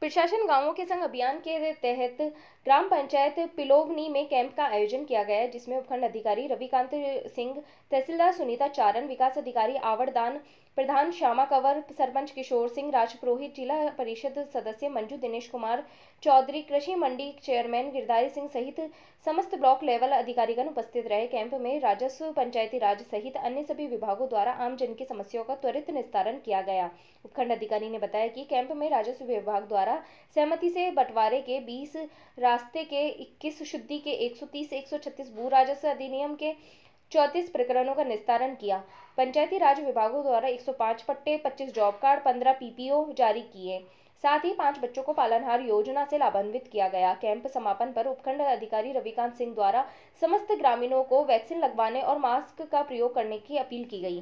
प्रशासन गांवों के संग अभियान के तहत ग्राम पंचायत पिलोवनी में कैंप का आयोजन किया गया जिसमें उपखंड अधिकारी रविकांत सिंह तहसीलदार सुनीता चारण विकास अधिकारी आवड़दान प्रधान श्यामा कंवर सरपंच किशोर सिंह राजपुरोहित जिला परिषद सदस्य मंजू दिनेश कुमार चौधरी कृषि मंडी चेयरमैन गिरधारी सिंह सहित समस्त ब्लॉक लेवल अधिकारीगण उपस्थित रहे कैंप में राजस्व पंचायती राज सहित अन्य सभी विभागों द्वारा आमजन की समस्याओं का त्वरित निस्तारण किया गया उपखंड अधिकारी ने बताया कि कैंप में राजस्व विभाग द्वारा द्वारा सहमति से बंटवारे के बीस रास्ते के इक्कीस शुद्धि के 130 से 136 भू राजस्व अधिनियम के चौंतीस प्रकरणों का निस्तारण किया पंचायती राज विभागों द्वारा 105 पट्टे 25 जॉब कार्ड 15 पीपीओ जारी किए साथ ही पांच बच्चों को पालनहार योजना से लाभान्वित किया गया कैंप समापन पर उपखंड अधिकारी रविकांत सिंह द्वारा समस्त ग्रामीणों को वैक्सीन लगवाने और मास्क का प्रयोग करने की अपील की गई